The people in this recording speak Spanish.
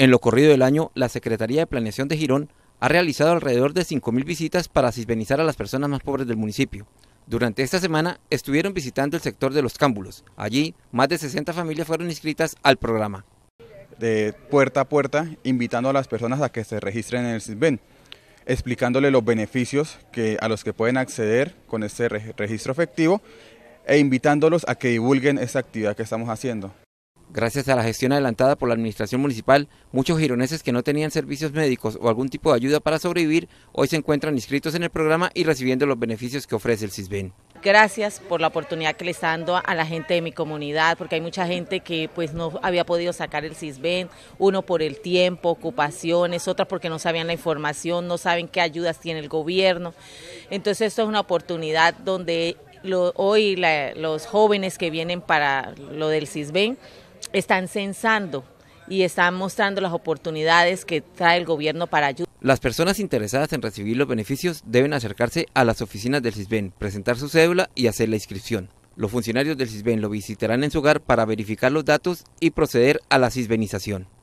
En lo corrido del año, la Secretaría de Planeación de Girón ha realizado alrededor de 5.000 visitas para cisbenizar a las personas más pobres del municipio. Durante esta semana estuvieron visitando el sector de los cámbulos. Allí, más de 60 familias fueron inscritas al programa. De puerta a puerta, invitando a las personas a que se registren en el SISBEN, explicándole los beneficios que, a los que pueden acceder con este registro efectivo e invitándolos a que divulguen esta actividad que estamos haciendo. Gracias a la gestión adelantada por la administración municipal, muchos gironeses que no tenían servicios médicos o algún tipo de ayuda para sobrevivir, hoy se encuentran inscritos en el programa y recibiendo los beneficios que ofrece el CISBEN. Gracias por la oportunidad que les está dando a la gente de mi comunidad, porque hay mucha gente que pues no había podido sacar el CISBEN, uno por el tiempo, ocupaciones, otra porque no sabían la información, no saben qué ayudas tiene el gobierno. Entonces esto es una oportunidad donde hoy los jóvenes que vienen para lo del CISBEN están censando y están mostrando las oportunidades que trae el gobierno para ayudar. Las personas interesadas en recibir los beneficios deben acercarse a las oficinas del CISBEN, presentar su cédula y hacer la inscripción. Los funcionarios del CISBEN lo visitarán en su hogar para verificar los datos y proceder a la CISBENización.